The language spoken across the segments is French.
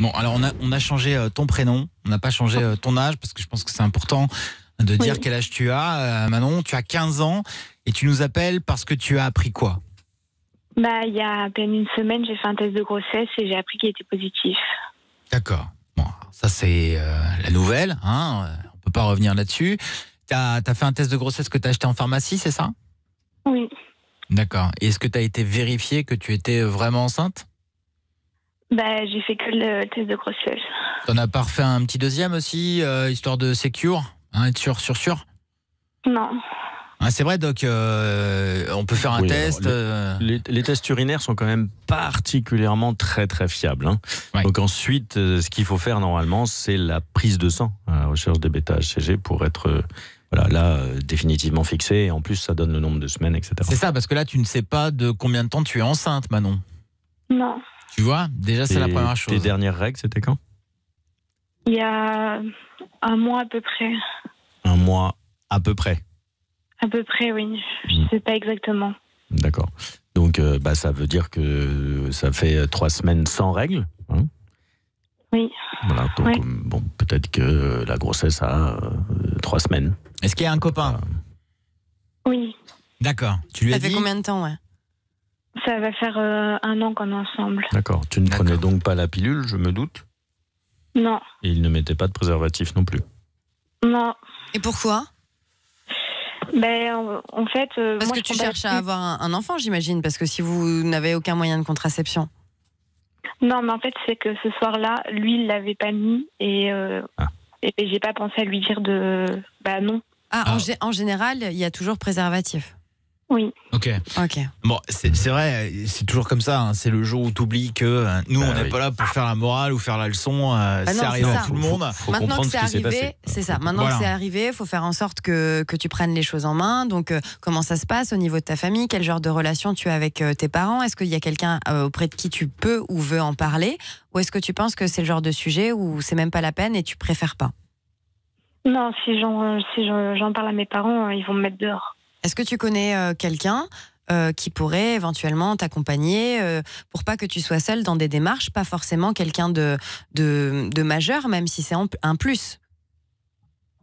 Bon, alors on a, changé euh, ton prénom, on n'a pas changé euh, ton âge, parce que je pense que c'est important de dire quel âge tu as. Euh, Manon, tu as 15 ans et tu nous appelles parce que tu as appris quoi bah, Il y a à peine une semaine, j'ai fait un test de grossesse et j'ai appris qu'il était positif. D'accord. Bon, ça c'est la nouvelle, hein. on ne peut pas revenir là-dessus. Tu as, fait un test de grossesse que tu as acheté en pharmacie, c'est ça Oui. D'accord. Et est-ce que tu as été vérifié que tu étais vraiment enceinte bah, j'ai fait que le test de grossesse. T'en as pas refait un petit deuxième aussi, euh, histoire de secure hein, Être sûr, sûr, sûr Non. Ah, c'est vrai, donc, euh, on peut faire un test. Euh. les, tests urinaires sont quand même particulièrement très très fiables. Hein. Donc ensuite, ce qu'il faut faire normalement, c'est la prise de sang à la recherche des bêta-HCG pour être voilà, là, définitivement fixé. Et en plus, ça donne le nombre de semaines, etc. C'est ça, parce que là, tu ne sais pas de combien de temps tu es enceinte, Manon. Non. Tu vois, déjà, c'est la première chose. Tes dernières règles, c'était quand Il y a un mois à peu près. Un mois à peu près À peu près, oui. Je ne hmm. sais pas exactement. D'accord. Donc, euh, bah, ça veut dire que ça fait trois semaines sans règles. Hein oui. Euh, bon, peut-être que la grossesse a euh, trois semaines. Est-ce qu'il y a un copain Oui. D'accord. Tu lui ça fait combien de temps, ouais ça va faire euh, un an qu'on est ensemble. D'accord. Tu ne prenais donc pas la pilule, je me doute Non. Et il ne mettait pas de préservatif non plus Non. Et pourquoi ben, en fait, euh, parce que tu cherches à avoir un, enfant, j'imagine, parce que si vous n'avez aucun moyen de contraception. Non, mais en fait, c'est que ce soir-là, lui, il l'avait pas mis et, euh, ah. j'ai pas pensé à lui dire de. Bah non. Ah, En, ah. en, général, il y a toujours préservatif. Oui. Ok. Ok. Bon, c'est vrai, c'est toujours comme ça. Hein. c'est le jour où tu oublies que euh, nous, bah on n'est pas là pour faire la morale ou faire la leçon. Euh, bah c'est arrivé à tout le monde. Maintenant que c'est arrivé, c'est ça. Maintenant que c'est arrivé, il faut faire en sorte que, que, tu prennes les choses en main. Donc, euh, comment ça se passe au niveau de ta famille Quel genre de relation tu as avec tes parents Est-ce qu'il y a quelqu'un auprès de qui tu peux ou veux en parler Ou est-ce que tu penses que c'est le genre de sujet où c'est même pas la peine et tu préfères pas Non, si j'en si parle à mes parents, ils vont me mettre dehors. Est-ce que tu connais euh, quelqu'un euh, qui pourrait éventuellement t'accompagner euh, pour pas que tu sois seule dans des démarches, pas forcément quelqu'un de, de, majeur, même si c'est un plus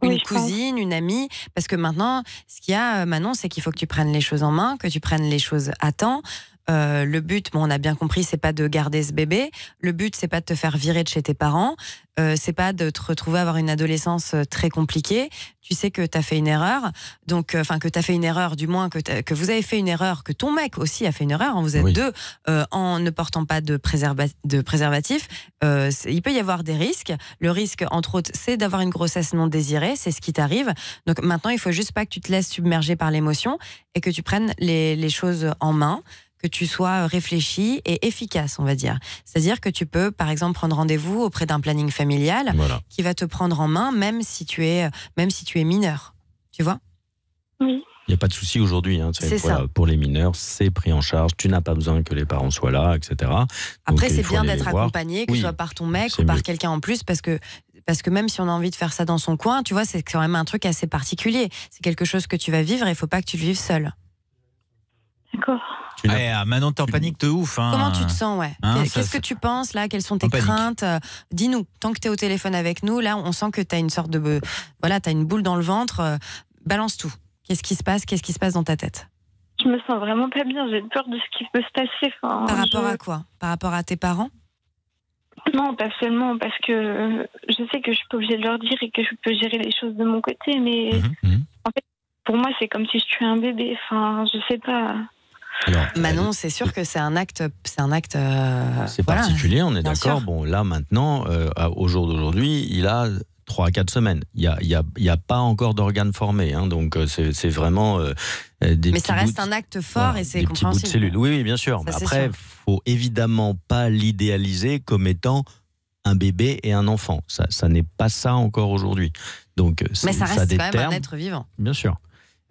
une cousine, une amie, parce que maintenant, ce qu'il y a, Manon, c'est qu'il faut que tu prennes les choses en main, que tu prennes les choses à temps, euh, le but, bon, on a bien compris, c'est pas de garder ce bébé. Le but, c'est pas de te faire virer de chez tes parents. Euh, c'est pas de te retrouver à avoir une adolescence euh, très compliquée. Tu sais que tu as fait une erreur, donc, enfin, que tu as fait une erreur, du moins, que, vous avez fait une erreur, que ton mec aussi a fait une erreur, hein. vous êtes deux, en ne portant pas de, préservatif. il peut y avoir des risques. Le risque, entre autres, c'est d'avoir une grossesse non désirée, c'est ce qui t'arrive. Donc maintenant, il faut juste pas que tu te laisses submerger par l'émotion et que tu prennes les choses en main que tu sois euh, réfléchi et efficace, on va dire. C'est-à-dire que tu peux, par exemple, prendre rendez-vous auprès d'un planning familial qui va te prendre en main, même si tu es, euh, même si tu es mineur. Tu vois Oui. Il n'y a pas de souci aujourd'hui. Hein, pour les mineurs, c'est pris en charge. Tu n'as pas besoin que les parents soient là, etc. Après, c'est bien d'être accompagné, que ce soit par ton mec ou par quelqu'un en plus, parce que parce que même si on a envie de faire ça dans son coin, tu vois, c'est quand même un truc assez particulier. C'est quelque chose que tu vas vivre et il faut pas que tu le vives seul. D'accord. Ah, Manon, maintenant, t'es en panique de ouf. Hein. Comment tu te sens, ouais hein, Qu'est-ce que tu penses, là Quelles sont tes craintes euh, Dis-nous. Tant que t'es au téléphone avec nous, là, on sent que t'as une sorte de. Euh, voilà, as une boule dans le ventre. Euh, balance tout. Qu'est-ce qui se passe Qu'est-ce qui se passe dans ta tête Je me sens vraiment pas bien. J'ai peur de ce qui peut se passer. Par rapport à quoi Par rapport à tes parents non, pas seulement, parce que je sais que je suis pas obligée de leur dire et que je peux gérer les choses de mon côté, mais mhm. Mhm. en fait, pour moi, c'est comme si je tuais un bébé. Enfin, je sais pas. Manon, bah c'est sûr que c'est un acte, c'est un acte. Euh, particulier, on est d'accord. Bon, là maintenant, euh, au jour d'aujourd'hui, il a 3 à 4 semaines. Il n'y a, pas encore d'organes formés. Hein, donc, euh, c'est vraiment Mais ça reste un acte fort et c'est compréhensible. cellules. Oui, bien sûr. Après, il faut évidemment pas l'idéaliser comme étant un bébé et un enfant. Ça, ça n'est pas ça encore aujourd'hui. Donc, Mais ça reste quand même un être vivant. Bien sûr.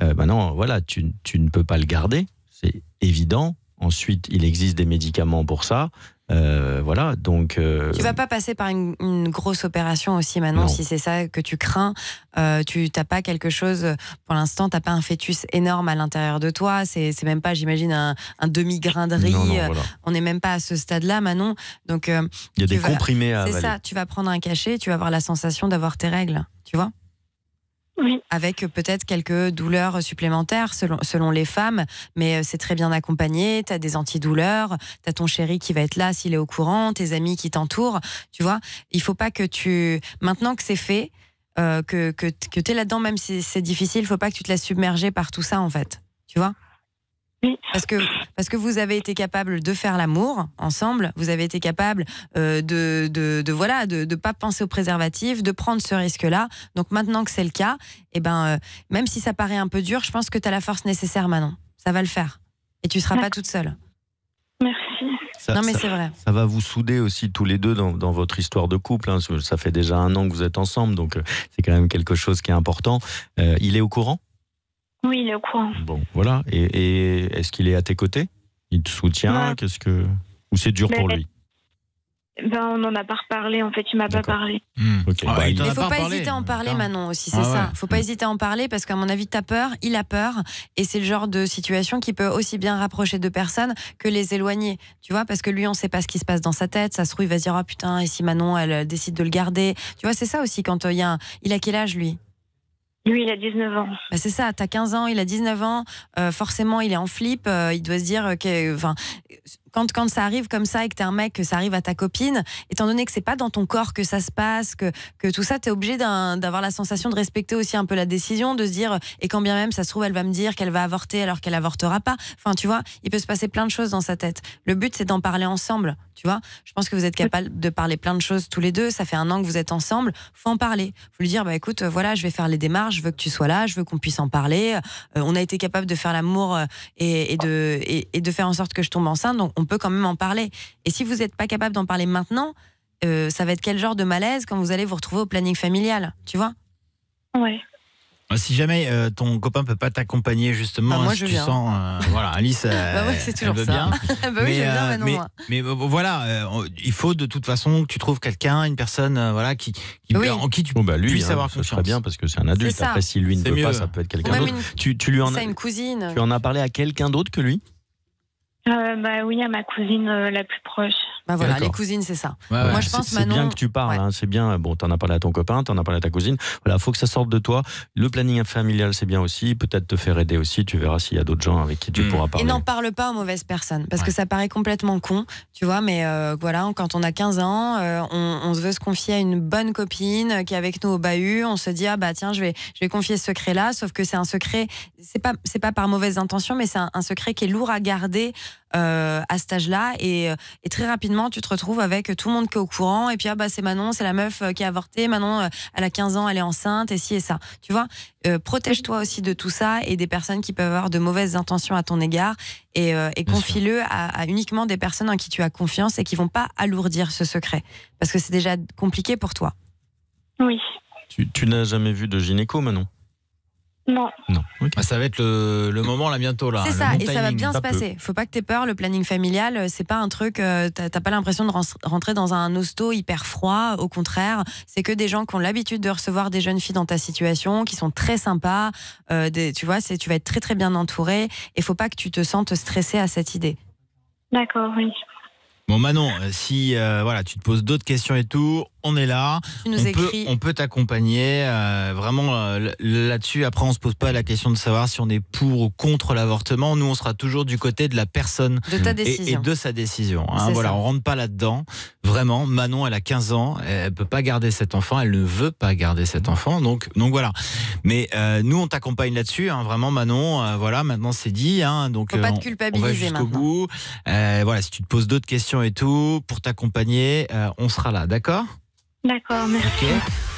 Euh, bah voilà, tu ne peux pas le garder c'est évident. Ensuite, il existe des médicaments pour ça. Euh, voilà, donc. Euh, tu vas pas passer par une, grosse opération aussi Manon, si c'est ça que tu crains. Euh, tu n'as pas quelque chose, pour l'instant, t'as pas un fœtus énorme à l'intérieur de toi. C'est même pas, j'imagine, un, demi-grain de riz. On n'est même pas à ce stade-là, Manon. Donc. Il y a des comprimés à. C'est ça, tu vas prendre un cachet, tu vas avoir la sensation d'avoir tes règles, tu vois avec peut-être quelques douleurs supplémentaires selon, selon les femmes, mais euh, c'est très bien accompagné, tu as des antidouleurs, tu as ton chéri qui va être là s'il est au courant, tes amis qui t'entourent, tu vois. Il faut pas que tu... Maintenant que c'est fait, euh, que, que, que tu es là-dedans, même si c'est difficile, il faut pas que tu te laisses submerger par tout ça, en fait. Tu vois parce que, parce que vous avez été capable de faire l'amour ensemble, vous avez été capable euh, de, de, voilà de, pas penser aux préservatif, de prendre ce risque-là. Donc maintenant que c'est le cas, eh ben euh, même si ça paraît un peu dur, je pense que tu as la force nécessaire Manon. Ça va le faire et tu ne seras pas toute seule. Merci. non mais c'est vrai. Ça va vous souder aussi tous les deux dans, votre histoire de couple. Hein. Ça fait déjà un an que vous êtes ensemble, donc euh, c'est quand même quelque chose qui est important. il est au courant oui, il est Bon, voilà. Et, est-ce qu'il est à tes côtés Il te soutient Qu'est-ce que Ou c'est dur pour lui ben, on n'en a pas reparlé, en fait, hmm. ah, bah, il m'a pas parlé. il ne faut pas, hésiter à en parler, Manon, aussi, c'est ah ça. Il faut pas hmm. hésiter à en parler parce qu'à mon avis, tu as peur, il a peur. Et c'est le genre de situation qui peut aussi bien rapprocher deux personnes que les éloigner. Tu vois, parce que lui, on ne sait pas ce qui se passe dans sa tête. Ça se trouve, il va se dire oh putain, et si Manon, elle décide de le garder Tu vois, c'est ça aussi quand euh, il y a Il a quel âge, lui lui, il a 19 ans. Bah, c'est ça, t'as 15 ans, il a 19 ans, euh, forcément, il est en flip, euh, il doit se dire que. Enfin, quand, quand ça arrive comme ça et que t'es un mec, que ça arrive à ta copine, étant donné que c'est pas dans ton corps que ça se passe, que, que tout ça, t'es obligé d'avoir la sensation de respecter aussi un peu la décision, de se dire, euh, et quand bien même ça se trouve, elle va me dire qu'elle va avorter alors qu'elle avortera pas. Enfin, tu vois, il peut se passer plein de choses dans sa tête. Le but, c'est d'en parler ensemble, tu vois. Je pense que vous êtes capable de parler plein de choses tous les deux. Ça fait un an que vous êtes ensemble. Faut en parler. Faut lui dire, bah écoute, euh, voilà, je vais faire les démarches, je veux que tu sois là, je veux qu'on puisse en parler. Euh, on a été capable de faire l'amour et, de, et, de faire en sorte que je tombe enceinte. Donc, on peut quand même en parler. Et si vous n'êtes pas capable d'en parler maintenant, euh, ça va être quel genre de malaise quand vous allez vous retrouver au planning familial, tu vois Ouais. Ah, si jamais euh, ton copain peut pas t'accompagner justement, bah, tu sens, euh, voilà, Alice, bah c'est toujours ça. bien. Bah, oui, mais, bien, mais, mais, voilà, il faut de toute façon que tu trouves quelqu'un, une personne, voilà, qui, en qui tu bon, bah, lui, puisses hein, Serait bien parce que c'est un adulte. Après, si lui ne peut pas, ça peut être quelqu'un d'autre. Tu, lui en une cousine. Tu en as parlé à quelqu'un d'autre que lui euh, bah oui, à ma cousine euh, la plus proche. Bah voilà, les cousines, c'est ça. Moi, je pense, Manon. C'est bien que tu parles, hein, c'est bien. Bon, t'en as parlé à ton copain, t'en as parlé à ta cousine. Voilà, faut que ça sorte de toi. Le planning familial, c'est bien aussi. Peut-être te faire aider aussi. Tu verras s'il y a d'autres gens avec qui tu mm. pourras parler. Et n'en parle pas aux mauvaises personnes, parce que ça paraît complètement con, tu vois. Mais euh, voilà, quand on a 15 ans, euh, on, se veut se confier à une bonne copine euh, qui est avec nous au bahut. On se dit, ah bah tiens, je vais, je vais confier ce secret-là. Sauf que c'est un secret, c'est pas, c'est pas par mauvaise intention, mais c'est un secret qui est lourd à garder euh, à cet âge-là. Euh, et, très rapidement, tu te retrouves avec tout le monde qui est au courant. Et puis, ah, bah, c'est Manon, c'est la meuf euh, qui a avorté. Manon, elle a 15 ans, elle est enceinte, et ci et ça. Tu vois, protège-toi aussi de tout ça et des personnes qui peuvent avoir de mauvaises intentions à ton égard. Et, confie-le à, uniquement des personnes en qui tu as confiance et qui vont pas alourdir ce secret. Parce que c'est déjà compliqué pour toi. Oui. Tu, tu n'as jamais vu de gynéco, Manon non. Ah, ça va être le, moment là bientôt là. C'est ça, et ça va bien se passer. Faut pas que t'aies peur. Le planning familial, euh, c'est pas un truc. Euh, t'as pas l'impression de rentrer dans un hosto hyper froid. Au contraire, c'est que des gens qui ont l'habitude de recevoir des jeunes filles dans ta situation, qui sont très sympas. Euh, des, tu vois, c'est tu vas être très très bien entouré. Et faut pas que tu te sentes stressé à cette idée. D'accord, oui. Bon Manon, si voilà, tu te poses d'autres questions et tout, on est là. on, Peut, t'accompagner euh, vraiment euh, là-dessus. Après, on se pose pas la question de savoir si on est pour ou contre l'avortement. Nous, on sera toujours du côté de la personne et, de sa décision. Hein. Voilà, on rentre pas là-dedans. Vraiment, Manon, elle a 15 ans, elle peut pas garder cet enfant, elle ne veut pas garder cet enfant. Donc, donc voilà. Mais euh, nous, on t'accompagne là-dessus. Hein. Vraiment, Manon, voilà, maintenant c'est dit. Hein. Donc, Faut pas te culpabiliser on voilà, si tu te poses d'autres questions et tout, pour t'accompagner, on sera là, d'accord D'accord, merci.